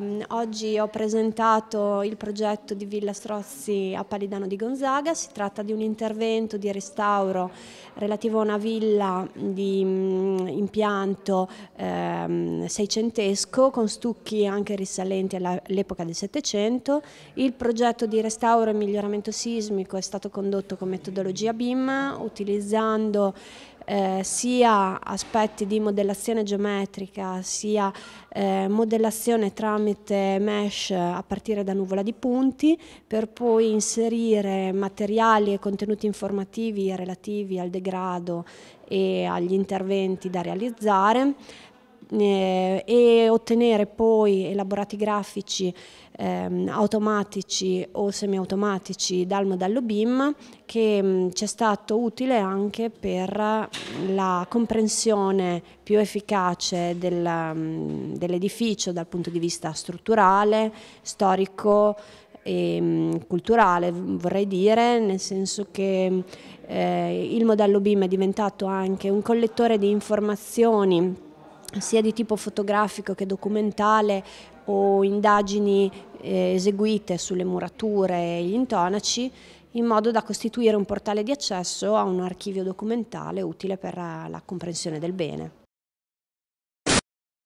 Ehm, oggi ho presentato il progetto di Villa Strozzi a Palidano di Gonzaga, si tratta di un intervento di restauro relativo a una villa di mm, impianto ehm, seicentesco con stucchi anche risalenti all'epoca del Settecento. Il progetto di restauro e miglioramento sismico è stato condotto con metodologia BIM utilizzando eh, sia aspetti di modellazione geometrica sia eh, modellazione tramite mesh a partire da nuvola di punti per poi inserire materiali e contenuti informativi relativi al degrado e agli interventi da realizzare eh, e ottenere poi elaborati grafici ehm, automatici o semiautomatici dal modello BIM che mm, ci è stato utile anche per la comprensione più efficace mm, dell'edificio dal punto di vista strutturale, storico, e mm, culturale, vorrei dire, nel senso che eh, il modello BIM è diventato anche un collettore di informazioni sia di tipo fotografico che documentale o indagini eh, eseguite sulle murature e gli intonaci in modo da costituire un portale di accesso a un archivio documentale utile per la comprensione del bene.